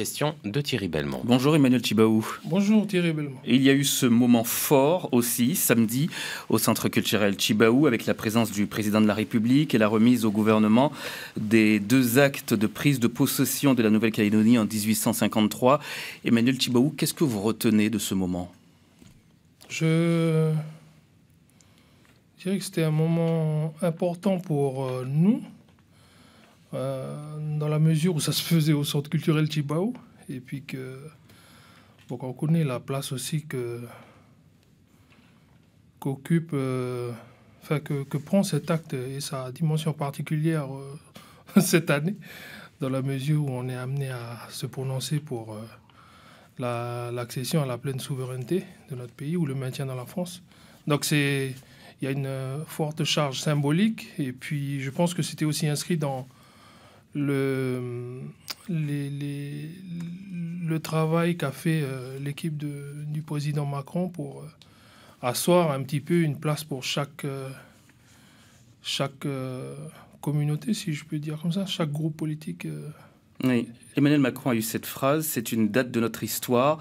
Question de Thierry Belmont. Bonjour Emmanuel Chibaou. Bonjour Thierry Belmont. il y a eu ce moment fort aussi samedi au Centre culturel Chibaou avec la présence du président de la République et la remise au gouvernement des deux actes de prise de possession de la Nouvelle-Calédonie en 1853. Emmanuel Chibaou, qu'est-ce que vous retenez de ce moment Je dirais que c'était un moment important pour euh, nous euh, dans la mesure où ça se faisait au centre culturel Chibao, et puis que donc on connaît la place aussi que qu'occupe, euh, enfin que, que, prend cet acte et sa dimension particulière euh, cette année, dans la mesure où on est amené à se prononcer pour l'accession à la pleine souveraineté de notre pays ou le maintien dans la France. Donc c'est il y a une forte charge symbolique et puis je pense que c'était aussi inscrit dans le, les, le travail qu'a fait euh, l'équipe du président Macron pour euh, asseoir un petit peu une place pour chaque, euh, chaque communauté, si je peux dire comme ça, chaque groupe politique. Oui. Emmanuel Macron a eu cette phrase, c'est une date de notre histoire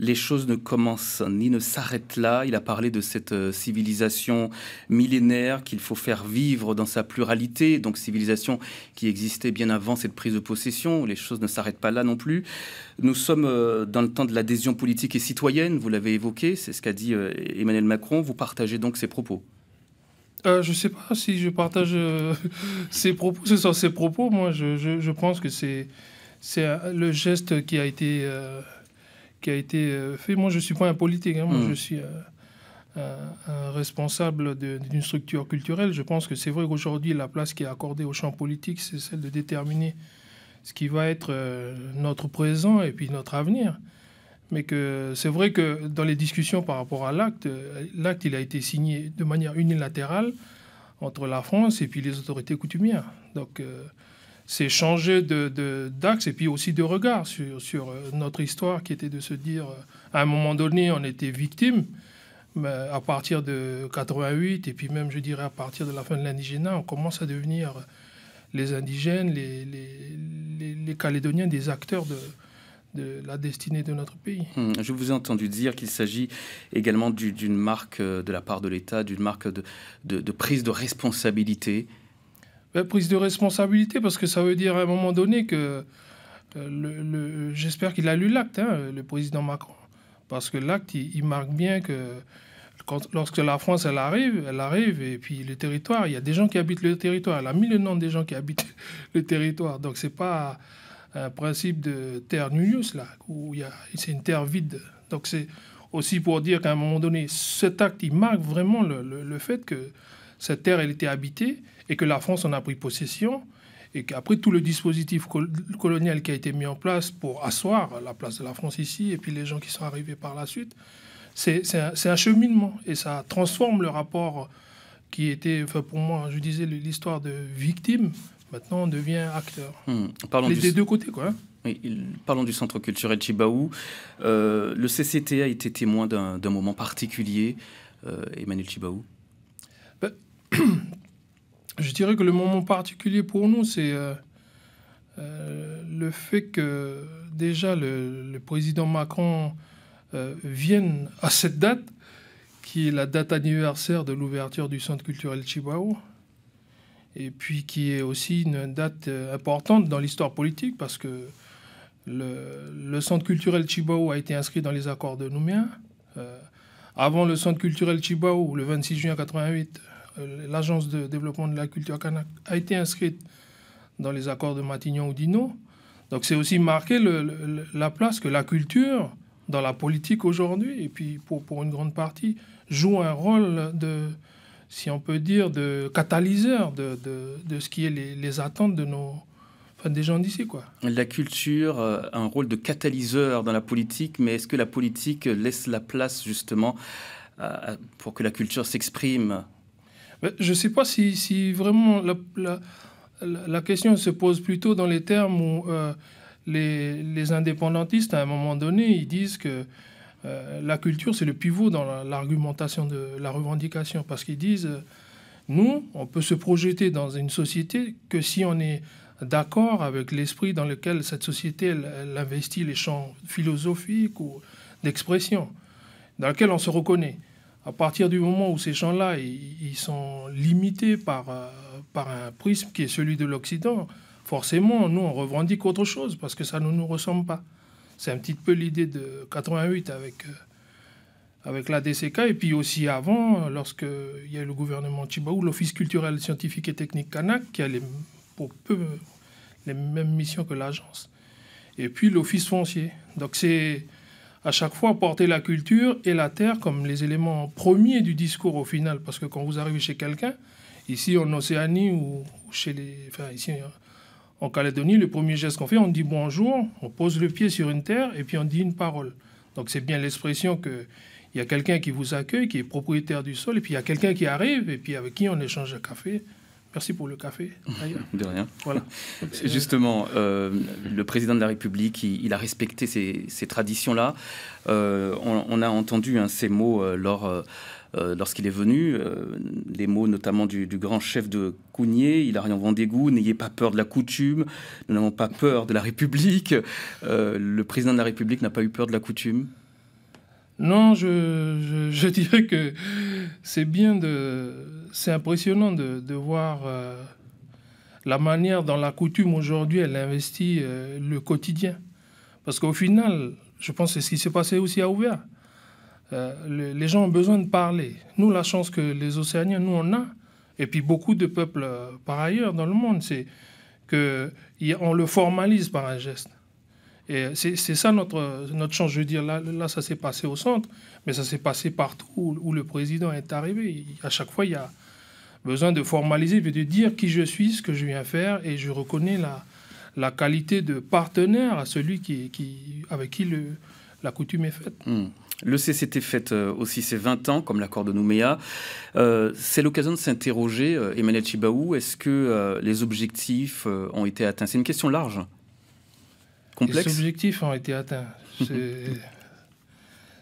les choses ne commencent ni ne s'arrêtent là. Il a parlé de cette euh, civilisation millénaire qu'il faut faire vivre dans sa pluralité, donc civilisation qui existait bien avant cette prise de possession. Les choses ne s'arrêtent pas là non plus. Nous sommes euh, dans le temps de l'adhésion politique et citoyenne, vous l'avez évoqué, c'est ce qu'a dit euh, Emmanuel Macron. Vous partagez donc ses propos je ne sais pas si je partage ces ses propos. Ce sont ses propos. Moi, je, pense que c'est le geste qui a été qui a été euh, fait. Moi, je ne suis pas un politique, hein. moi, hmm. je suis euh, un, responsable d'une structure culturelle. Je pense que c'est vrai qu'aujourd'hui, la place qui est accordée au champ politique, c'est celle de déterminer ce qui va être euh, notre présent et puis notre avenir. Mais que c'est vrai que dans les discussions par rapport à l'acte, l'acte il a été signé de manière unilatérale entre la France et puis les autorités coutumières. Donc c'est changer d'axe et puis aussi de regard sur, euh, notre histoire qui était de se dire, euh, à un moment donné, on était victime. à partir de 88 et puis même, je dirais, à partir de la fin de l'indigénat, on commence à devenir euh, les indigènes, les, Calédoniens, des acteurs de, la destinée de notre pays. Hmm. Je vous ai entendu dire qu'il s'agit également d'une marque de la part de l'État, d'une marque de, prise de responsabilité ben, prise de responsabilité, parce que ça veut dire à un moment donné que euh, le, j'espère qu'il a lu l'acte, hein, le président Macron. Parce que l'acte, il, marque bien que lorsque la France, elle arrive, elle arrive, et puis le territoire, il y a des gens qui habitent le territoire. Elle a mis le nom des gens qui habitent le territoire. Donc c'est pas un principe de terre nullius, là, où c'est une terre vide. Donc c'est aussi pour dire qu'à un moment donné, cet acte, il marque vraiment le fait que cette terre, elle était habitée et que la France en a pris possession et qu'après tout le dispositif colonial qui a été mis en place pour asseoir la place de la France ici, et puis les gens qui sont arrivés par la suite, c'est un, cheminement, et ça transforme le rapport qui était, enfin pour moi, je disais l'histoire de victime, maintenant on devient acteur. Hmm. Parler des deux côtés, quoi. Hein. parlons du Centre culturel Chibaou. Euh, le CCT a été témoin d'un moment particulier, euh, Emmanuel Chibaou. je dirais que le moment particulier pour nous, c'est euh, euh, le fait que déjà le, président Macron euh, vienne à cette date, qui est la date anniversaire de l'ouverture du centre culturel Chibao, et puis qui est aussi une date importante dans l'histoire politique, parce que le, centre culturel Chibao a été inscrit dans les accords de Nouméa. avant le centre culturel Chibao, le 26 juin 88, euh, l'Agence de développement de la culture a été inscrite dans les accords de Matignon-Oudinot. Donc c'est aussi marqué la place que la culture dans la politique aujourd'hui, et puis pour, pour, une grande partie, joue un rôle de, si on peut dire, de catalyseur de, de, de ce qui est les, attentes de nos, des gens d'ici. quoi. La culture euh, a un rôle de catalyseur dans la politique, mais est-ce que la politique laisse la place justement pour que la culture s'exprime je ne sais pas si, vraiment la, question se pose plutôt dans les termes où euh, les, indépendantistes, à un moment donné, ils disent que euh, la culture, c'est le pivot dans l'argumentation de la revendication, parce qu'ils disent, euh, nous, on peut se projeter dans une société que si on est d'accord avec l'esprit dans lequel cette société elle, investit les champs philosophiques ou d'expression, dans lequel on se reconnaît à partir du moment où ces gens là ils, sont limités par, euh, par un prisme qui est celui de l'Occident, forcément, nous, on revendique autre chose parce que ça ne nous ressemble pas. C'est un petit peu l'idée de 88 avec, euh, avec la DCK et puis aussi avant, lorsqu'il y a eu le gouvernement Chibaou, l'Office culturel, scientifique et technique Kanak qui a les, pour peu les mêmes missions que l'agence. Et puis l'Office foncier. Donc c'est à chaque fois porter la culture et la terre comme les éléments premiers du discours au final. Parce que quand vous arrivez chez quelqu'un, ici en Océanie ou chez les, hein, en Calédonie, le premier geste qu'on fait, on dit bonjour, on pose le pied sur une terre et puis on dit une parole. Donc c'est bien l'expression que il y a quelqu'un qui vous accueille, qui est propriétaire du sol, et puis il y a quelqu'un qui arrive et puis avec qui on échange un café. Merci pour le café. de rien. Voilà. Justement, euh, le président de la République, il, a respecté ces, traditions-là. Euh, on, a entendu hein, ces mots euh, lors. lorsqu'il est venu, les mots notamment du, grand chef de il a rien vendé goût, n'ayez pas peur de la coutume, nous n'avons pas peur de la République. le président de la République n'a pas eu peur de la coutume Non, je, je dirais que c'est bien de. C'est impressionnant de, voir euh, la manière dont la coutume aujourd'hui, elle investit euh, le quotidien. Parce qu'au final, je pense que c'est ce qui s'est passé aussi à Ouvert. Euh, les gens ont besoin de parler. Nous, la chance que les Océaniens, nous, on a, et puis beaucoup de peuples par ailleurs dans le monde, c'est qu'on le formalise par un geste. Et c'est ça notre, notre chance. Je veux dire, là, ça s'est passé au centre, mais ça s'est passé partout où, le président est arrivé. à chaque fois, il y a besoin de formaliser, de dire qui je suis, ce que je viens faire, et je reconnais la, qualité de partenaire à celui qui, avec qui la coutume est faite. Hmm. Le CCT fête euh, aussi ses 20 ans, comme l'accord de Nouméa. Euh, c'est l'occasion de s'interroger, euh, Emmanuel Chibaou, est-ce que les objectifs ont été atteints C'est une question large, les objectifs ont été atteints.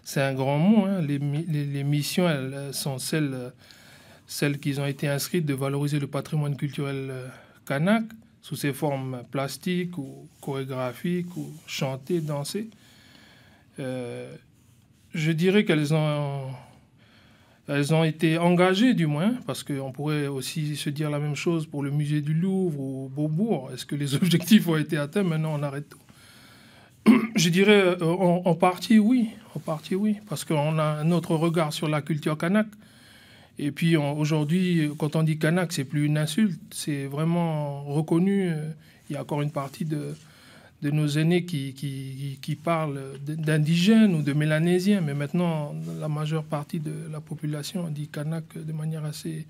C'est un grand mot. Hein. Les, missions elles, sont celles, celles qui ont été inscrites de valoriser le patrimoine culturel euh, kanak sous ses formes plastiques ou chorégraphiques ou chanter, danser. Euh, je dirais qu'elles ont, elles ont été engagées, du moins, parce qu'on pourrait aussi se dire la même chose pour le musée du Louvre ou Beaubourg. Est-ce que les objectifs ont été atteints Maintenant, on arrête tout. Je dirais euh, en, partie oui, en partie oui, parce qu'on a un autre regard sur la culture kanak. Et puis aujourd'hui, quand on dit kanak, c'est plus une insulte, c'est vraiment reconnu. Il y a encore une partie de, nos aînés qui, qui, qui parlent d'indigènes ou de mélanésiens, mais maintenant la majeure partie de la population dit kanak de manière assez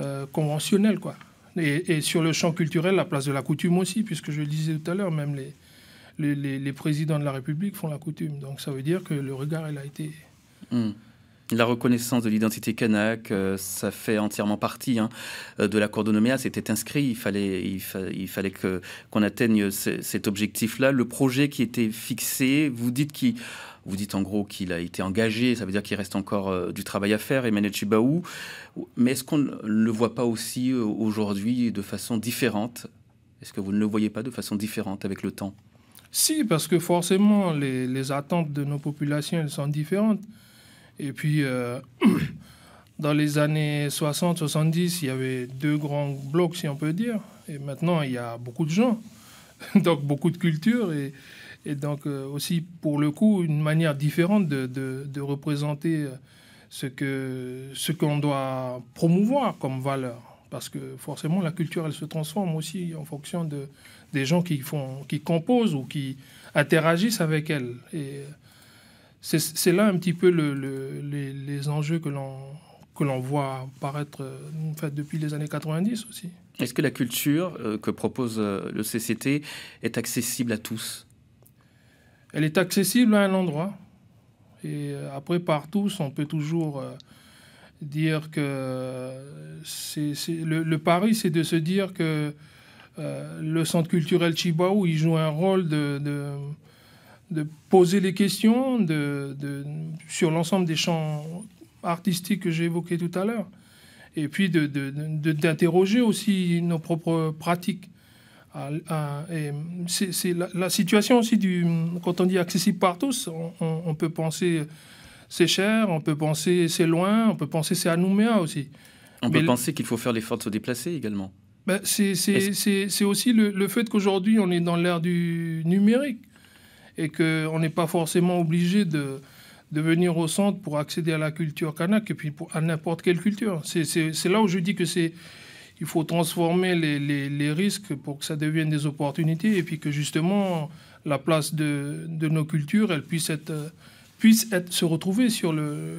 euh, conventionnelle, quoi. et, sur le champ culturel, la place de la coutume aussi, puisque je le disais tout à l'heure, même les, les, présidents de la République font la coutume. Donc ça veut dire que le regard, il a été... Hmm. La reconnaissance de l'identité kanak, euh, ça fait entièrement partie hein, euh, de l'accord de Noméa C'était inscrit, il fallait, il, fallait que qu'on atteigne cet objectif-là. Le projet qui était fixé, vous dites qui vous dites en gros qu'il a été engagé, ça veut dire qu'il reste encore euh, du travail à faire, Emmanuel Chibaou. Mais est-ce qu'on ne le voit pas aussi aujourd'hui de façon différente Est-ce que vous ne le voyez pas de façon différente avec le temps si, parce que forcément, les, attentes de nos populations elles sont différentes. Et puis, euh, dans les années 60-70, il y avait deux grands blocs, si on peut dire. Et maintenant, il y a beaucoup de gens, donc beaucoup de cultures, et, et donc euh, aussi, pour le coup, une manière différente de, représenter ce que ce qu'on doit promouvoir comme valeur. Parce que forcément, la culture, elle se transforme aussi en fonction de, des gens qui, font, qui composent ou qui interagissent avec elle. Et c'est là un petit peu les, enjeux que l'on voit paraître euh, en fait, depuis les années 90 aussi. Est-ce que la culture euh, que propose euh, le CCT est accessible à tous Elle est accessible à un endroit. Et après, par tous, on peut toujours dire que c'est le pari, c'est de se dire que euh, le centre culturel où il joue un rôle de, de, poser les questions de, sur l'ensemble des champs artistiques que j'ai évoqués tout à l'heure. Et puis d'interroger aussi nos propres pratiques. Euh, euh, c'est la, situation aussi du. Quand on dit accessible par tous, on, peut penser c'est cher, on peut penser c'est loin, on peut penser c'est à Nouméa aussi. On peut penser qu'il faut faire l'effort de se déplacer également. Ben, c'est aussi le, fait qu'aujourd'hui, on est dans l'ère du numérique et qu'on n'est pas forcément obligé de, venir au centre pour accéder à la culture kanak et puis à n'importe quelle culture. C'est là où je dis que c'est il faut transformer les, risques pour que ça devienne des opportunités et puis que justement la place de, nos cultures elle puisse être puisse être se retrouver sur le,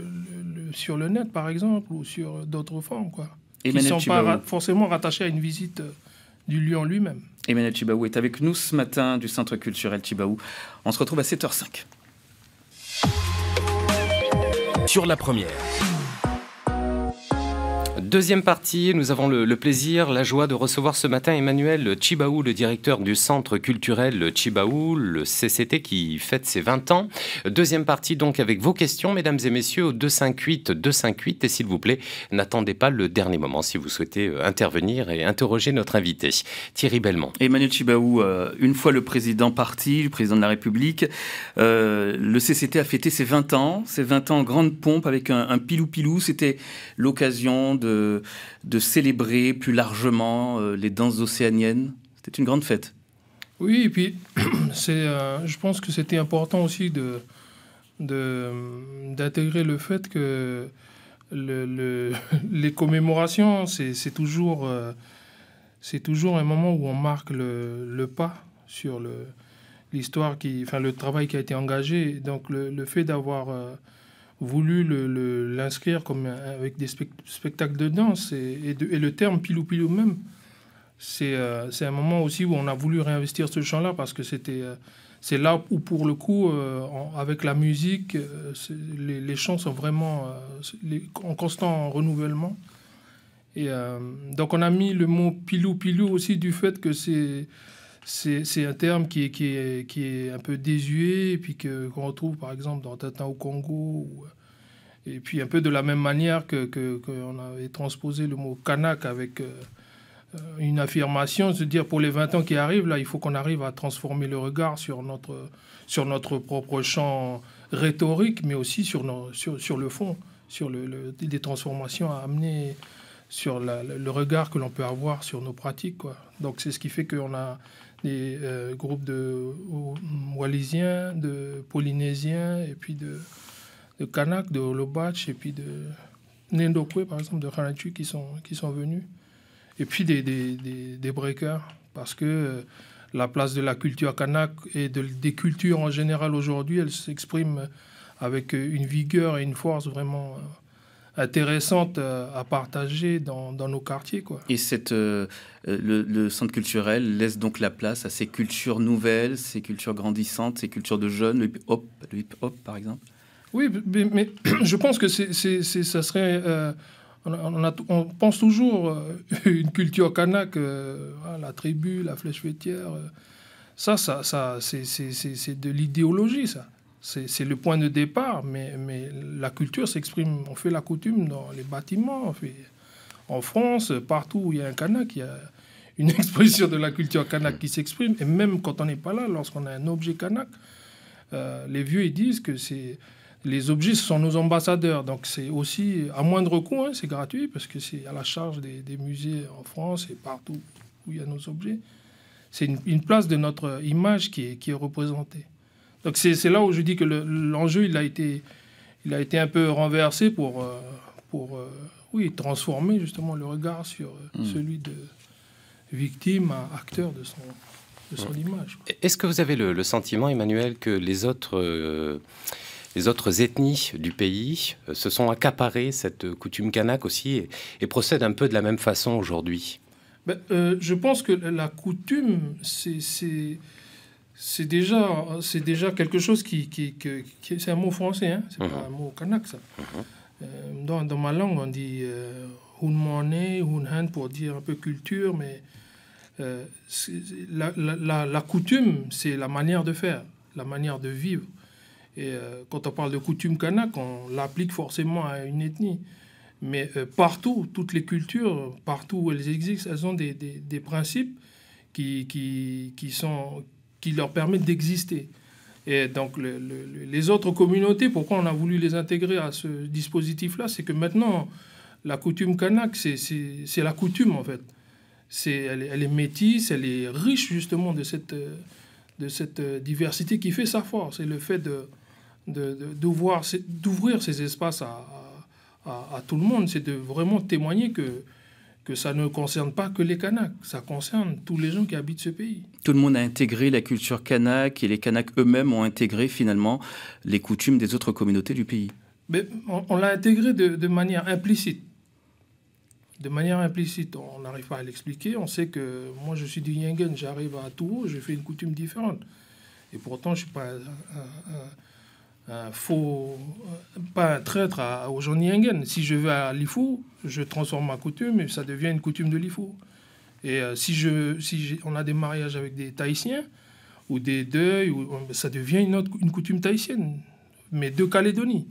sur le net par exemple ou sur d'autres formes quoi. Ils ne sont pas forcément rattachés à une visite euh, du lieu en lui-même. Emmanuel Chibaou est avec nous ce matin du Centre culturel Chibaou. On se retrouve à 7h05. Sur la première deuxième partie, nous avons le, plaisir, la joie de recevoir ce matin Emmanuel Chibaou, le directeur du Centre culturel Chibaou, le CCT qui fête ses 20 ans. Deuxième partie donc avec vos questions, mesdames et messieurs, au 258 258. Et s'il vous plaît, n'attendez pas le dernier moment si vous souhaitez euh, intervenir et interroger notre invité, Thierry Belmont. Emmanuel Chibaou, euh, une fois le président parti, le président de la République, euh, le CCT a fêté ses 20 ans, ses 20 ans en grande pompe avec un pilou-pilou. C'était l'occasion de de, célébrer plus largement euh, les danses océaniennes. C'était une grande fête. Oui, et puis euh, je pense que c'était important aussi de, de, d'intégrer le fait que le, les commémorations, c'est, toujours, euh, c'est toujours un moment où on marque le, pas sur le, l'histoire, qui, enfin le travail qui a été engagé. Donc le, fait d'avoir voulu l'inscrire le, l'inscrire comme avec des spectacles de danse et, et, le terme pilou pilou même. Euh, c'est un moment aussi où on a voulu réinvestir ce champ-là parce que c'était euh, c'est là où pour le coup euh, avec la musique les, les, chants sont vraiment en constant renouvellement. Et donc on a mis le mot pilou pilou aussi du fait que c'est c'est un terme qui est, qui, est, qui est un peu désuet, et puis qu'on retrouve par exemple dans Tata au Congo. et puis un peu de la même manière qu'on que, avait transposé le mot Kanak avec euh, une affirmation, se dire pour les 20 ans qui arrivent, là, il faut qu'on arrive à transformer le regard sur notre, sur notre propre champ rhétorique, mais aussi sur, nos, sur, le fond, sur le, des transformations à amener sur le regard que l'on peut avoir sur nos pratiques. Quoi. Donc c'est ce qui fait qu'on a des euh, groupes de Wallisiens, de Polynésiens, et puis de, de Kanak, de lobatsch et puis de Nendokwe, par exemple, de Kanachu qui sont, qui sont venus. Et puis des, des, des, breakers, parce que euh, la place de la culture Kanak et de, des cultures en général aujourd'hui, elle s'exprime avec euh, une vigueur et une force vraiment intéressante euh, à partager dans, nos quartiers. Quoi. Et cette, euh, le, centre culturel laisse donc la place à ces cultures nouvelles, ces cultures grandissantes, ces cultures de jeunes, le hip-hop, par exemple Oui, mais, je pense que c'est, ça serait... Euh, on, on, pense toujours une culture kanak, hein, la tribu, la flèche fêtière. ça, ça, ça c'est, de l'idéologie, ça. C'est le point de départ, mais, la culture s'exprime. On fait la coutume dans les bâtiments, en France, partout où il y a un Kanak, il y a une expression de la culture Kanak qui s'exprime. Et même quand on n'est pas là, lorsqu'on a un objet Kanak, euh, les vieux disent que c'est les objets ce sont nos ambassadeurs. Donc c'est aussi à moindre coût, hein, c'est gratuit parce que c'est à la charge des, musées en France et partout où il y a nos objets. C'est une, place de notre image qui est représentée. Donc c'est là où je dis que l'enjeu, il, a été, il a été un peu renversé pour, euh, pour euh, oui, transformer justement le regard sur euh, hmm. celui de victime à acteur de son, de son hmm. image. Est-ce que vous avez le, sentiment, Emmanuel, que les autres... les autres ethnies du pays se sont accaparées cette coutume kanak aussi et, procèdent un peu de la même façon aujourd'hui. Ben, je pense que la coutume, c'est c'est déjà, c'est déjà quelque chose qui, qui, c'est un mot français, hein? c'est pas mhm. un mot kanak ça. Mhm. Euh, dans, dans, ma langue, on dit hunmane, euh, pour dire un peu culture, mais euh, la, la, la, coutume, c'est la manière de faire, la manière de vivre. Et euh, quand on parle de coutume kanak, on l'applique forcément à une ethnie. Mais partout, toutes les cultures, partout où elles existent, elles ont des, des, des principes qui, qui, qui sont qui leur permettent d'exister. Et donc les autres communautés, pourquoi on a voulu les intégrer à ce dispositif-là, c'est que maintenant, la coutume kanak, c'est la coutume en fait. c'est elle, est métisse, elle est riche justement de cette, de cette diversité qui fait sa force. Et le fait d'ouvrir de, de, d'ouvrir ces espaces à, à, tout le monde, c'est de vraiment témoigner que que ça ne concerne pas que les Kanaks, ça concerne tous les gens qui habitent ce pays. Tout le monde a intégré la culture kanak et les Kanaks eux-mêmes ont intégré finalement les coutumes des autres communautés du pays. Mais on, l'a intégré de, manière implicite. De manière implicite, on n'arrive pas à l'expliquer. On sait que moi je suis du Yengen, j'arrive à Tours, je fais une coutume différente. Et pourtant je ne suis pas euh, euh, ne euh, faut euh, pas traître aux Si je vais à l'IFO, je transforme ma coutume et ça devient une coutume de l'IFO. Et euh, si, je, si on a des mariages avec des Tahitiens ou des deuils, ça devient une, autre, une coutume tahitienne, mais de Calédonie.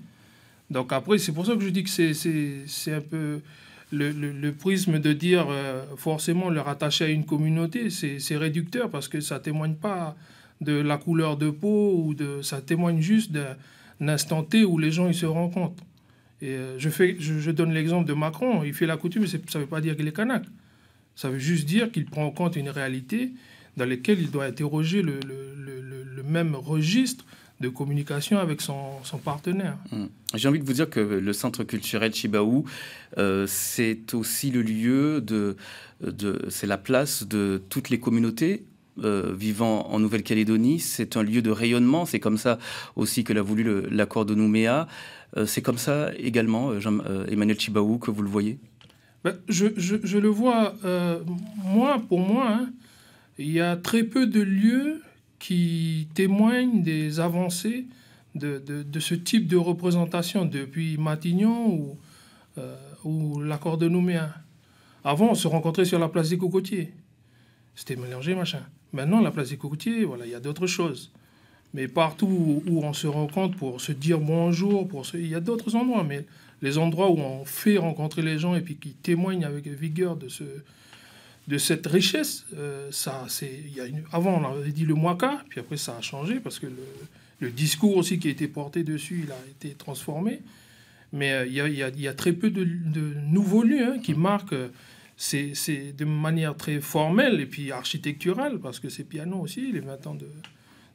Donc après, c'est pour ça que je dis que c'est un peu le, prisme de dire forcément le rattacher à une communauté, c'est réducteur parce que ça témoigne pas de la couleur de peau ou de ça témoigne juste d'un instant T où les gens ils se rencontrent. Et euh, je, fais, je, donne l'exemple de Macron, il fait la coutume, mais ça ne veut pas dire qu'il est canaque. Ça veut juste dire qu'il prend en compte une réalité dans laquelle il doit interroger le, même registre de communication avec son, partenaire. Mmh. J'ai envie de vous dire que le centre culturel Chibaou, euh, c'est aussi le lieu de, de c'est la place de toutes les communautés euh, vivant en Nouvelle-Calédonie. C'est un lieu de rayonnement. C'est comme ça aussi que l'a voulu l'accord de Nouméa. Euh, c'est comme ça également, euh, Emmanuel Chibaou, que vous le voyez ben, je, le vois. moi, pour moi, hein, il y a très peu de lieux qui témoignent des avancées de, ce type de représentation depuis Matignon ou, ou l'accord de Nouméa. Avant, on se rencontrait sur la place des Cocotiers. C'était mélangé, machin. Maintenant, la place des courtiers, voilà, il y a d'autres choses. Mais partout où on se rencontre pour se dire bonjour, pour il y a d'autres endroits, mais les endroits où on fait rencontrer les gens et puis qui témoignent avec vigueur de, ce, de cette richesse, euh, ça, c'est, il avant on avait dit le moaka, puis après ça a changé parce que le, discours aussi qui a été porté dessus, il a été transformé. Mais euh, il y, a, très peu de, nouveaux lieux hein, qui marquent. Euh, c'est de manière très formelle et puis architecturale, parce que c'est piano aussi, les 20 ans de,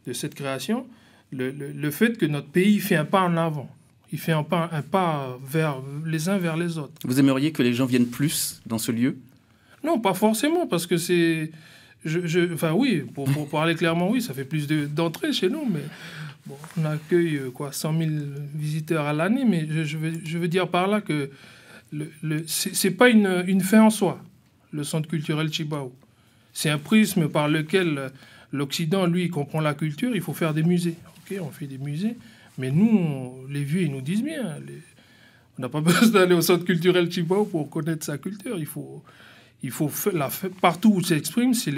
de cette création, le, le, le, fait que notre pays fait un pas en avant. Il fait un pas, un pas vers les uns vers les autres. Vous aimeriez que les gens viennent plus dans ce lieu Non, pas forcément, parce que c'est... Je, je, enfin oui, pour, pour, parler clairement, oui, ça fait plus d'entrées chez nous, mais bon, on accueille quoi, 100 000 visiteurs à l'année, mais je, je, veux, je veux dire par là que le, n'est c'est pas une, une, fin en soi, le centre culturel Chibao. C'est un prisme par lequel euh, l'Occident, lui, comprend la culture. Il faut faire des musées. OK, on fait des musées. Mais nous, les vieux, ils nous disent bien. on n'a pas besoin d'aller au centre culturel Chibao pour connaître sa culture. Il faut, il faut faire, la, partout où s'exprime, ça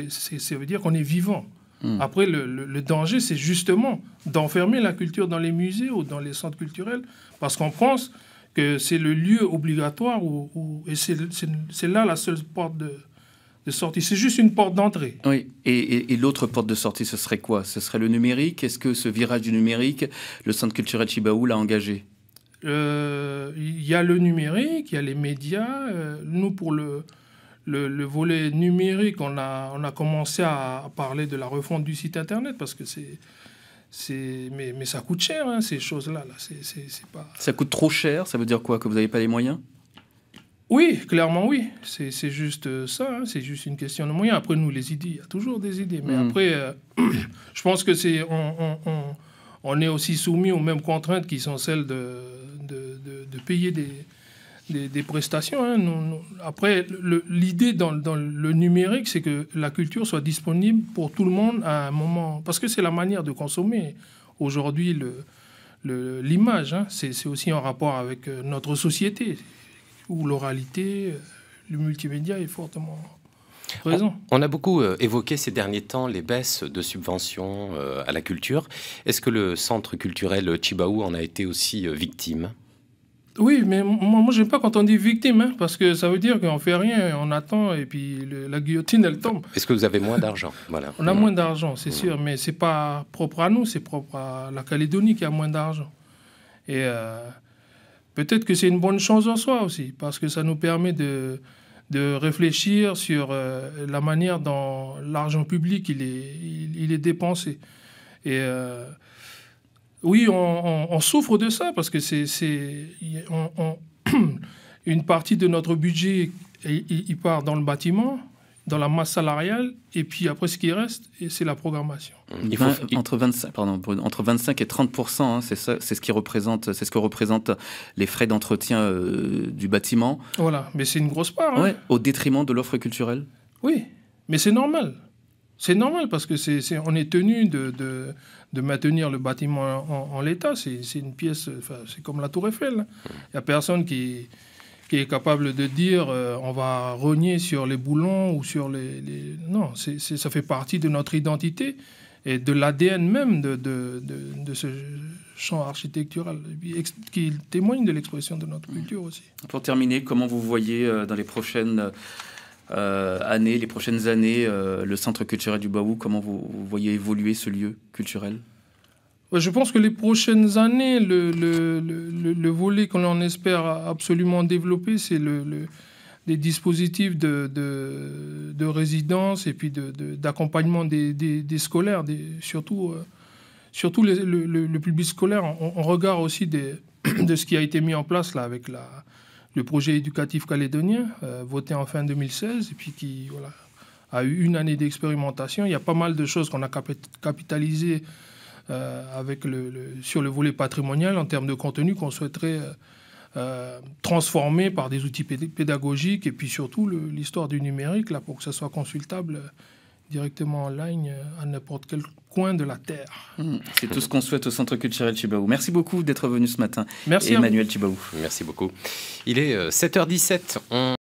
veut dire qu'on est vivant. Hmm. Après, le, le danger, c'est justement d'enfermer la culture dans les musées ou dans les centres culturels. Parce qu'en France, que c'est le lieu obligatoire où, et c'est là la seule porte de, de sortie. C'est juste une porte d'entrée. Oui. Et, et, l'autre porte de sortie, ce serait quoi Ce serait le numérique Est-ce que ce virage du numérique, le Centre culturel Chibaou l'a engagé euh, Il y a le numérique, il y a les médias. Euh, nous, pour le, le, volet numérique, on a, on a commencé à, parler de la refonte du site Internet parce que c'est mais, ça coûte cher, hein, ces choses-là. Ça coûte trop cher, ça veut dire quoi Que vous n'avez pas les moyens oui, clairement oui. C'est juste euh, ça, hein, c'est juste une question de moyens. Après, nous, les idées, il y a toujours des idées. Mais hmm. après, euh, je pense que c'est on, est aussi soumis aux mêmes contraintes qui sont celles de, de payer des, des, prestations. Hein. après, l'idée dans, le numérique, c'est que la culture soit disponible pour tout le monde à un moment. Parce que c'est la manière de consommer aujourd'hui l'image. Hein. C'est aussi en rapport avec euh, notre société, où l'oralité, euh, le multimédia est fortement on, on, a beaucoup euh, évoqué ces derniers temps les baisses de subventions à la culture. Est-ce que le centre culturel Chibaou en a été aussi victime oui, mais moi, moi j'aime pas quand on dit victime, hein, parce que ça veut dire qu'on fait rien, on attend et puis la guillotine, elle tombe. Est-ce que vous avez moins d'argent voilà. On a moins d'argent, c'est sûr, mais c'est pas propre à nous, c'est propre à la Calédonie qui a moins d'argent. Et euh, peut-être que c'est une bonne chose en soi aussi, parce que ça nous permet de, de réfléchir sur euh, la manière dont l'argent public il est, il, est dépensé. Et. Euh, oui, on, souffre de ça parce que c'est une partie de notre budget, il part dans le bâtiment, dans la masse salariale, et puis après ce qui reste, c'est la programmation. entre, 25, entre 25 et 30 hein, c'est ce qui représente, c'est ce que représentent les frais d'entretien euh, du bâtiment. Voilà, mais c'est une grosse part. Hein. au détriment de l'offre culturelle. Oui, mais c'est normal. C'est normal parce que c'est, on est tenu de, de, maintenir le bâtiment en, l'état. C'est, une pièce, c'est comme la Tour Eiffel. Il n'y a personne qui, qui, est capable de dire euh, on va rogner sur les boulons ou sur les. Non, ça fait partie de notre identité et de l'ADN même de, de, ce champ architectural qui témoigne de l'expression de notre mmh. culture aussi. Pour terminer, comment vous voyez euh, dans les prochaines euh, années, les prochaines années, euh, le Centre culturel du Baou, comment vous, voyez évoluer ce lieu culturel je pense que les prochaines années, le, le, le, le volet qu'on espère absolument développer, c'est le, les dispositifs de, résidence et puis d'accompagnement des, scolaires, des, surtout, euh, surtout le, public scolaire, on, on regarde aussi des, de ce qui a été mis en place là avec la, le projet éducatif calédonien, euh, voté en fin 2016, et puis qui a eu une année d'expérimentation. Il y a pas mal de choses qu'on a capitalisées euh, avec le, sur le volet patrimonial en termes de contenu qu'on souhaiterait euh, transformer par des outils pédagogiques et puis surtout l'histoire du numérique là, pour que ça soit consultable directement en ligne euh, à n'importe quel coin de la Terre. Hmm, c'est tout ce qu'on souhaite au Centre culturel Chibaou. Merci beaucoup d'être venu ce matin. Merci. Emmanuel Chibaou. Merci beaucoup. Il est 7h17. Euh,